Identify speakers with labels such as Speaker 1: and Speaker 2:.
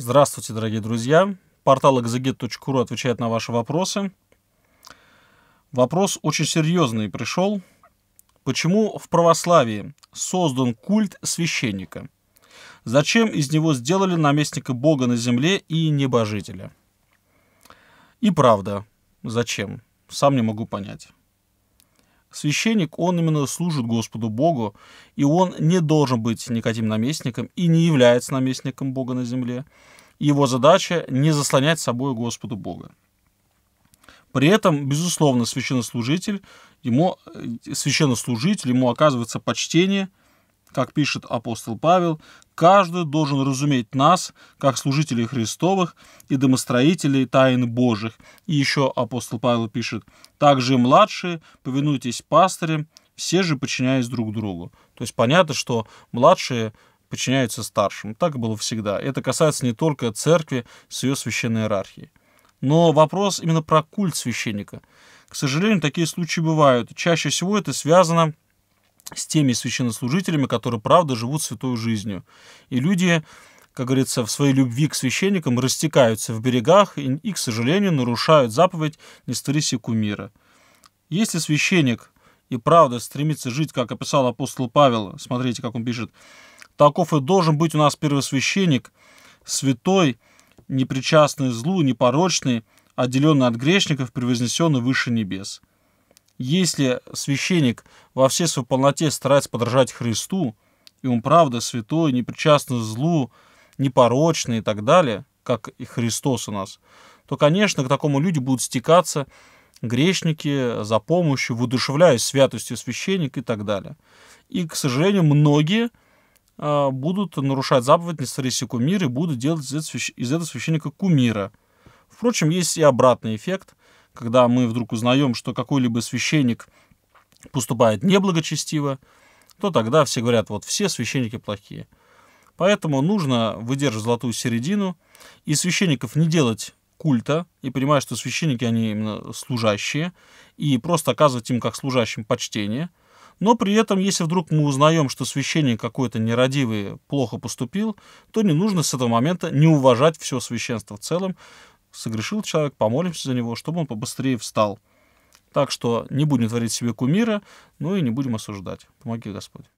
Speaker 1: Здравствуйте, дорогие друзья. Портал exeget.ru отвечает на ваши вопросы. Вопрос очень серьезный пришел. Почему в православии создан культ священника? Зачем из него сделали наместника Бога на земле и небожителя? И правда, зачем? Сам не могу понять. Священник, он именно служит Господу Богу, и он не должен быть никаким наместником и не является наместником Бога на земле. Его задача не заслонять собой Господу Бога. При этом, безусловно, священнослужитель ему, э, священнослужитель, ему оказывается почтение, как пишет апостол Павел, каждый должен разуметь нас, как служителей Христовых и домостроителей тайн Божьих. И еще апостол Павел пишет, также и младшие, повинуйтесь пастырям, все же подчиняясь друг другу. То есть понятно, что младшие подчиняются старшим. Так было всегда. Это касается не только церкви с ее священной иерархией. Но вопрос именно про культ священника. К сожалению, такие случаи бывают. Чаще всего это связано с с теми священнослужителями, которые, правда, живут святой жизнью. И люди, как говорится, в своей любви к священникам растекаются в берегах и, и к сожалению, нарушают заповедь «Не старись кумира». Если священник и правда стремится жить, как описал апостол Павел, смотрите, как он пишет, «Таков и должен быть у нас первосвященник, святой, непричастный злу, непорочный, отделенный от грешников, превознесенный выше небес». Если священник во всей своей полноте старается подражать Христу, и он правда святой, не причастный злу, непорочный и так далее, как и Христос у нас, то, конечно, к такому люди будут стекаться грешники за помощью, воодушевляясь святостью священника и так далее. И, к сожалению, многие а, будут нарушать заповедь «Не старейся кумир» и будут делать из этого священника кумира. Впрочем, есть и обратный эффект когда мы вдруг узнаем, что какой-либо священник поступает неблагочестиво, то тогда все говорят, вот все священники плохие. Поэтому нужно выдержать золотую середину и священников не делать культа, и понимая, что священники, они именно служащие, и просто оказывать им как служащим почтение. Но при этом, если вдруг мы узнаем, что священник какой-то нерадивый плохо поступил, то не нужно с этого момента не уважать все священство в целом, согрешил человек, помолимся за него, чтобы он побыстрее встал. Так что не будем творить себе кумира, ну и не будем осуждать. Помоги Господь.